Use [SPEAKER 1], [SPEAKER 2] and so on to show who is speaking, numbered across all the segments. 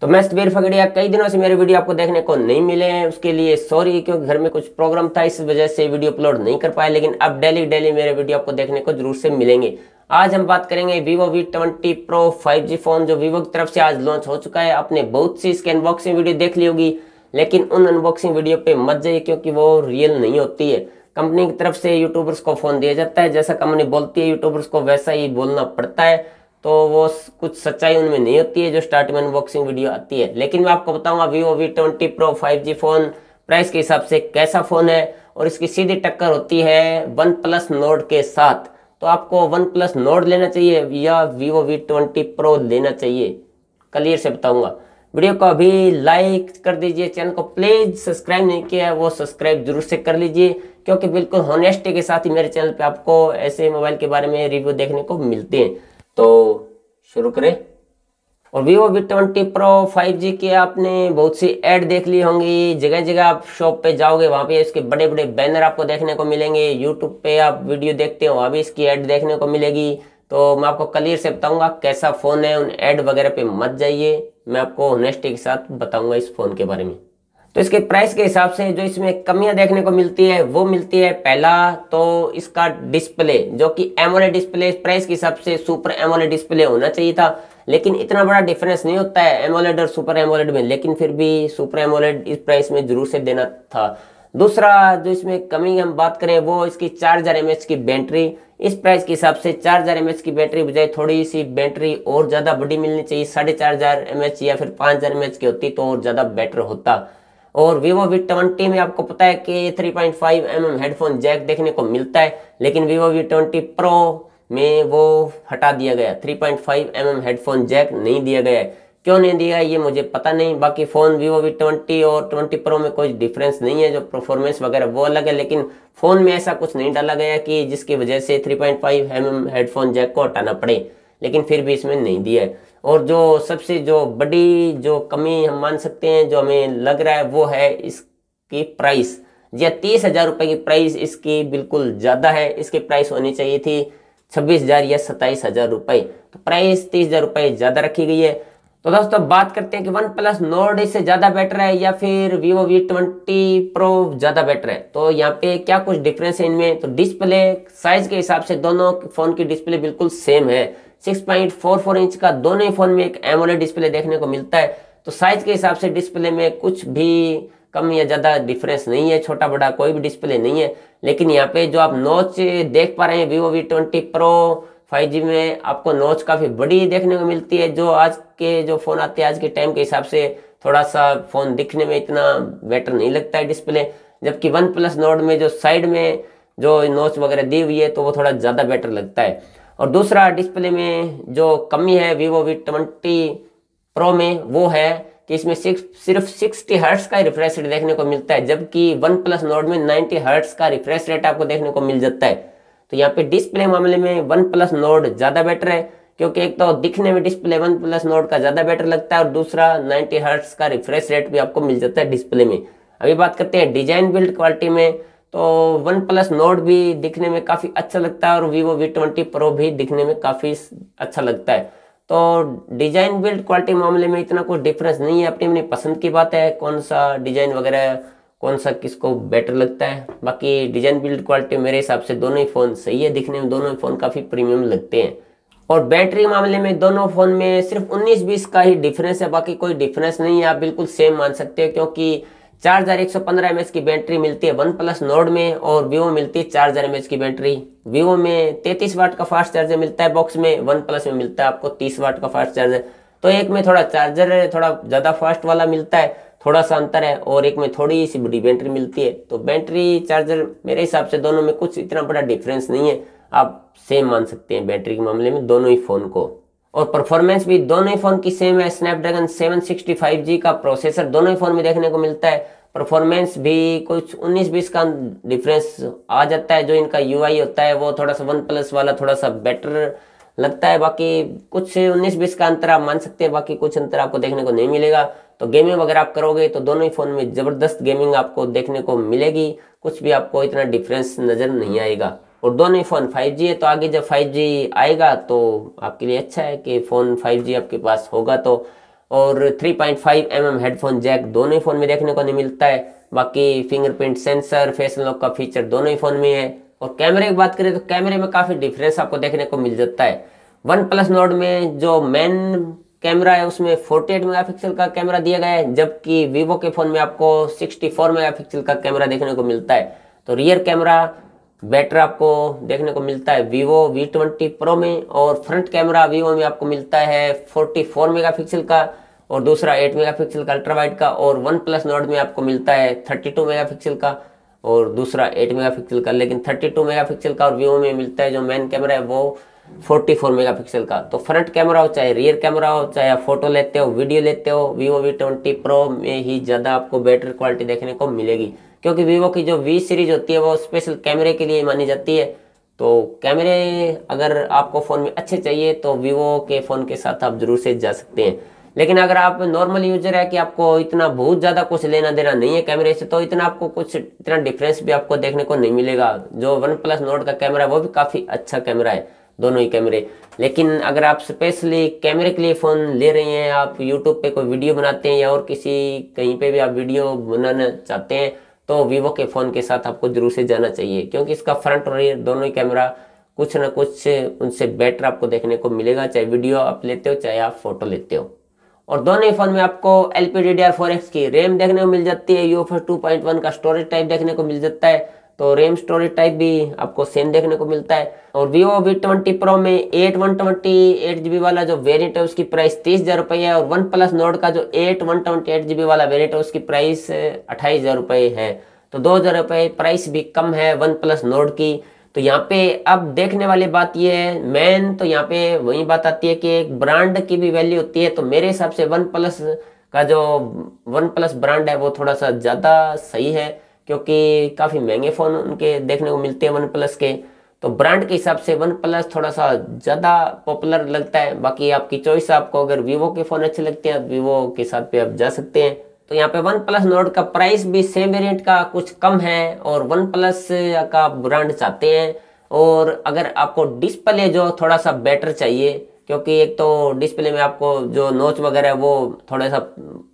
[SPEAKER 1] तो मैं सतबीर फगड़िया कई दिनों से मेरे वीडियो आपको देखने को नहीं मिले हैं उसके लिए सॉरी क्योंकि घर में कुछ प्रोग्राम था इस वजह से वीडियो अपलोड नहीं कर पाए लेकिन अब डेली डेली मेरे वीडियो आपको देखने को जरूर से मिलेंगे आज हम बात करेंगे Vivo V twenty pro five phone जो Vivo की तरफ से आज लॉन्च हो चुका है आपने बहुत सी इसके अनबॉक्सिंग वीडियो देख ली होगी लेकिन उन अनबॉक्सिंग वीडियो पे मत जाइए क्योंकि वो रियल नहीं होती है कंपनी की तरफ से यूट्यूबर्स को फोन दिया जाता है जैसा कंपनी बोलती है यूट्यूबर्स को वैसा ही बोलना पड़ता है तो वो कुछ सच्चाई उनमें नहीं होती है जो स्टार्टिंग अनबॉक्सिंग वीडियो आती है लेकिन मैं आपको बताऊंगा Vivo V twenty pro five phone price के हिसाब से कैसा फ़ोन है और इसकी सीधी टक्कर होती है वन प्लस नोट के साथ तो आपको वन प्लस नोट लेना चाहिए या वीवो वी ट्वेंटी प्रो लेना चाहिए क्लियर से बताऊंगा वीडियो को अभी लाइक कर दीजिए चैनल को प्लीज़ सब्सक्राइब नहीं किया है वो सब्सक्राइब जरूर से कर लीजिए क्योंकि बिल्कुल होनेस्टी के साथ ही मेरे चैनल पर आपको ऐसे मोबाइल के बारे में रिव्यू देखने को मिलते हैं तो शुरू करें और Vivo V twenty pro five G के आपने बहुत सी एड देख ली होंगी जगह जगह आप शॉप पे जाओगे वहाँ पे इसके बड़े बड़े बैनर आपको देखने को मिलेंगे यूट्यूब पे आप वीडियो देखते हो वहाँ भी इसकी ऐड देखने को मिलेगी तो मैं आपको क्लियर से बताऊंगा कैसा फ़ोन है उन एड वगैरह पे मत जाइए मैं आपको होनेस्टी के साथ बताऊंगा इस फ़ोन के बारे में तो इसके प्राइस के हिसाब से जो इसमें कमियां देखने को मिलती है वो मिलती है पहला तो इसका डिस्प्ले जो कि एमोले डिस्प्ले प्राइस के हिसाब से सुपर एमोले डिस्प्ले होना चाहिए था लेकिन इतना बड़ा डिफरेंस नहीं होता है एमोलेड और सुपर एमोलेड में लेकिन फिर भी सुपर एमोलेड इस प्राइस में जरूर से देना था दूसरा जो इसमें कमी हम बात करें वो इसकी चार हजार एम की बैटरी इस प्राइस के हिसाब से चार हजार एम की बैटरी बजाय थोड़ी सी बैटरी और ज़्यादा बड़ी मिलनी चाहिए साढ़े चार हजार एम या फिर पाँच हजार एम की होती तो और ज़्यादा बेटर होता और वीवो वी ट्वेंटी में आपको पता है कि 3.5 पॉइंट mm हेडफोन जैक देखने को मिलता है लेकिन वीवो वी ट्वेंटी प्रो में वो हटा दिया गया 3.5 पॉइंट mm हेडफोन जैक नहीं दिया गया है क्यों नहीं दिया ये मुझे पता नहीं बाकी फ़ोन वीवो वी ट्वेंटी और ट्वेंटी प्रो में कोई डिफरेंस नहीं है जो परफॉर्मेंस वगैरह वो अलग है लेकिन फ़ोन में ऐसा कुछ नहीं डाला गया कि जिसकी वजह से 3.5 पॉइंट mm हेडफोन जैक को हटाना पड़े लेकिन फिर भी इसमें नहीं दिया है और जो सबसे जो बड़ी जो कमी हम मान सकते हैं जो हमें लग रहा है वो है इसकी प्राइस या तीस हज़ार रुपये की प्राइस इसकी बिल्कुल ज़्यादा है इसकी प्राइस होनी चाहिए थी छब्बीस हज़ार या सत्ताईस हज़ार रुपये तो प्राइस तीस हज़ार रुपये ज़्यादा रखी गई है तो दोस्तों बात करते हैं कि वन प्लस नोड इससे ज़्यादा बेटर है या फिर वीवो वी ट्वेंटी प्रो ज़्यादा बेटर है तो यहाँ पे क्या कुछ डिफरेंस है इनमें तो डिस्प्ले साइज के हिसाब से दोनों फ़ोन की डिस्प्ले बिल्कुल सेम है 6.44 इंच का दोनों ही फोन में एक एमोले डिस्प्ले देखने को मिलता है तो साइज के हिसाब से डिस्प्ले में कुछ भी कम या ज़्यादा डिफरेंस नहीं है छोटा बड़ा कोई भी डिस्प्ले नहीं है लेकिन यहाँ पे जो आप नोच देख पा रहे हैं Vivo V twenty pro five में आपको नोच काफ़ी बड़ी देखने को मिलती है जो आज के जो फ़ोन आते हैं आज के टाइम के हिसाब से थोड़ा सा फ़ोन दिखने में इतना बेटर नहीं लगता है डिस्प्ले जबकि वन प्लस नोट में जो साइड में जो नोच वगैरह दी हुई है तो वो थोड़ा ज़्यादा बेटर लगता है और दूसरा डिस्प्ले में जो कमी है वीवो वी ट्वेंटी प्रो में वो है कि इसमें सिर्फ सिर्फ सिक्सटी हर्ट्स का रिफ्रेश रेट देखने को मिलता है जबकि वन प्लस नोट में नाइन्टी हर्ट्स का रिफ्रेश रेट आपको देखने को मिल जाता है तो यहाँ पे डिस्प्ले मामले में वन प्लस नोट ज़्यादा बेटर है क्योंकि एक तो दिखने में डिस्प्ले वन प्लस नोट का ज़्यादा बेटर लगता है और दूसरा नाइन्टी हर्ट्स का रिफ्रेश रेट भी आपको मिल जाता है डिस्प्ले में अभी बात करते हैं डिजाइन बिल्ड क्वालिटी में तो वन प्लस नोट भी दिखने में काफ़ी अच्छा लगता है और वीवो वी ट्वेंटी प्रो भी दिखने में काफ़ी अच्छा लगता है तो डिजाइन बिल्ड क्वालिटी मामले में इतना कोई डिफरेंस नहीं है अपनी अपनी पसंद की बात है कौन सा डिजाइन वगैरह कौन सा किसको बेटर लगता है बाकी डिजाइन बिल्ड क्वालिटी मेरे हिसाब से दोनों ही फ़ोन सही है दिखने में दोनों ही फ़ोन काफ़ी प्रीमियम लगते हैं और बैटरी मामले में दोनों फ़ोन में सिर्फ 19-20 का ही डिफरेंस है बाकी कोई डिफरेंस नहीं है आप बिल्कुल सेम मान सकते हो क्योंकि चार हजार एक सौ पंद्रह एम की बैटरी मिलती है वन प्लस नोड में और वीवो मिलती है चार हजार एम की बैटरी वीवो में तैतीस वाट का फास्ट चार्जर मिलता है बॉक्स में वन प्लस में मिलता है आपको तीस वाट का फास्ट चार्जर तो एक में थोड़ा चार्जर थोड़ा ज़्यादा फास्ट वाला मिलता है थोड़ा सा अंतर है और एक में थोड़ी सी बड़ी बैटरी मिलती है तो बैटरी चार्जर मेरे हिसाब से दोनों में कुछ इतना बड़ा डिफरेंस नहीं है आप सेम मान सकते हैं बैटरी के मामले में दोनों ही फ़ोन को और परफॉर्मेंस भी दोनों ही फोन की सेम है स्नैपड्रैगन 765G का प्रोसेसर दोनों ही फोन में देखने को मिलता है परफॉर्मेंस भी कुछ 19-20 का डिफरेंस आ जाता है जो इनका यू होता है वो थोड़ा सा वन प्लस वाला थोड़ा सा बेटर लगता है बाकी कुछ उन्नीस बीस का अंतर आप मान सकते हैं बाकी कुछ अंतर आपको देखने को नहीं मिलेगा तो गेमिंग अगर आप करोगे तो दोनों ही फ़ोन में ज़बरदस्त गेमिंग आपको देखने को मिलेगी कुछ भी आपको इतना डिफरेंस नज़र नहीं आएगा और दोनों फ़ोन 5G है तो आगे जब 5G आएगा तो आपके लिए अच्छा है कि फ़ोन 5G आपके पास होगा तो और 3.5 पॉइंट mm हेडफोन जैक दोनों ही फ़ोन में देखने को नहीं मिलता है बाकी फिंगरप्रिंट सेंसर फेस लॉक का फीचर दोनों ही फ़ोन में है और कैमरे की बात करें तो कैमरे में काफ़ी डिफरेंस आपको देखने को मिल जाता है वन प्लस नोट में जो मेन कैमरा है उसमें 48 पिक्सल का कैमरा दिया गया है जबकि वीवो के फ़ोन में आपको 64 पिक्सल का कैमरा देखने को मिलता है तो रियर कैमरा बैटर आपको देखने को मिलता है वीवो वी ट्वेंटी प्रो में और फ्रंट कैमरा वीवो में आपको मिलता है फोर्टी फोर मेगा पिक्सल का और दूसरा एट मेगा पिक्सल का अल्ट्रा वाइड का और वन प्लस नोट में आपको मिलता है थर्टी टू मेगा पिक्सल का और दूसरा एट मेगा पिक्सल का लेकिन थर्टी टू मेगा पिक्सल का और वीवो में मिलता है जो मेन कैमरा है वो फोर्टी फोर मेगा पिक्सल का तो फ्रंट कैमरा हो चाहे रियर कैमरा हो चाहे आप फोटो लेते हो वीडियो लेते हो वीवो वी ट्वेंटी प्रो में ही ज़्यादा आपको बेटर क्वालिटी देखने को मिलेगी क्योंकि वीवो की जो वी सीरीज होती है वो स्पेशल कैमरे के लिए मानी जाती है तो कैमरे अगर आपको फ़ोन में अच्छे चाहिए तो वीवो के फ़ोन के साथ आप ज़रूर से जा सकते हैं लेकिन अगर आप नॉर्मल यूजर है कि आपको इतना बहुत ज़्यादा कुछ लेना देना नहीं है कैमरे से तो इतना आपको कुछ इतना डिफरेंस भी आपको देखने को नहीं मिलेगा जो वन प्लस नोट का कैमरा है वो भी काफ़ी अच्छा कैमरा है दोनों ही कैमरे लेकिन अगर आप स्पेशली कैमरे के लिए फ़ोन ले रहे हैं आप यूट्यूब पे कोई वीडियो बनाते हैं या और किसी कहीं पे भी आप वीडियो बनाना चाहते हैं तो वीवो के फ़ोन के साथ आपको जरूर से जाना चाहिए क्योंकि इसका फ्रंट और रियर दोनों ही कैमरा कुछ ना कुछ उनसे बेटर आपको देखने को मिलेगा चाहे वीडियो आप लेते हो चाहे आप फोटो लेते हो और दोनों ही फोन में आपको L P D D R four X की रैम देखने को मिल जाती है U F two point one का स्टोरेज टाइप देखने को मिल जाता है तो रेम स्टोरेज टाइप भी आपको सेम देखने को मिलता है और वीवो वी ट्वेंटी प्रो में eight one twenty eight GB वाला जो वेरियंट है उसकी प्राइस तीस हजार रुपये है और वन प्लस नोट का जो eight one twenty eight GB वाला वेरियंट है उसकी प्राइस अट्ठाईस हजार रुपये है तो दो हजार रुपये प्राइस भी कम है वन प्लस नोट की तो यहाँ पे अब देखने वाली बात ये है मेन तो यहाँ पे वही बात आती है कि एक ब्रांड की भी वैल्यू होती है तो मेरे हिसाब से वन प्लस का जो वन प्लस ब्रांड है वो थोड़ा सा ज़्यादा सही है क्योंकि काफ़ी महंगे फ़ोन उनके देखने को मिलते हैं वन प्लस के तो ब्रांड के हिसाब से वन प्लस थोड़ा सा ज़्यादा पॉपुलर लगता है बाकी आपकी चॉइस आपको अगर वीवो के फ़ोन अच्छे लगते हैं वीवो के साथ पे आप जा सकते हैं तो यहाँ पे वन प्लस नोट का प्राइस भी सेम वेरियंट का कुछ कम है और वन प्लस का ब्रांड चाहते हैं और अगर आपको डिस्प्ले जो थोड़ा सा बेटर चाहिए क्योंकि एक तो डिस्प्ले में आपको जो नोच वगैरह वो थोड़ा सा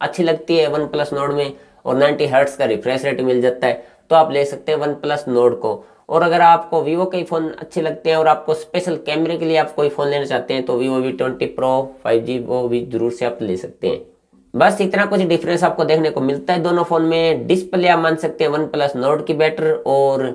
[SPEAKER 1] अच्छी लगती है वन प्लस नोट में और 90 हर्ट्स का रिफ्रेश रेट मिल जाता है तो आप ले सकते हैं वन प्लस नोट को और अगर आपको वीवो के फ़ोन अच्छे लगते हैं और आपको स्पेशल कैमरे के लिए आप कोई फ़ोन लेना चाहते हैं तो Vivo V twenty pro five G वो भी ज़रूर से आप ले सकते हैं बस इतना कुछ डिफरेंस आपको देखने को मिलता है दोनों फ़ोन में डिस्प्ले आप मान सकते हैं वन प्लस नोट की बेटर और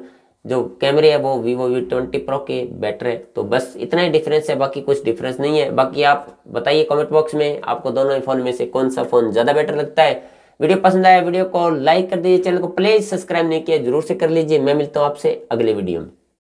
[SPEAKER 1] जो कैमरे है वो वीवो वी ट्वेंटी प्रो के बेटर है तो बस इतना ही डिफरेंस है बाकी कुछ डिफरेंस नहीं है बाकी आप बताइए कमेंट बॉक्स में आपको दोनों ही फ़ोन में से कौन सा फ़ोन ज़्यादा बेटर लगता है वीडियो पसंद आया वीडियो को लाइक कर दीजिए चैनल को प्लीज सब्सक्राइब नहीं किया जरूर से कर लीजिए मैं मिलता हूँ आपसे अगले वीडियो में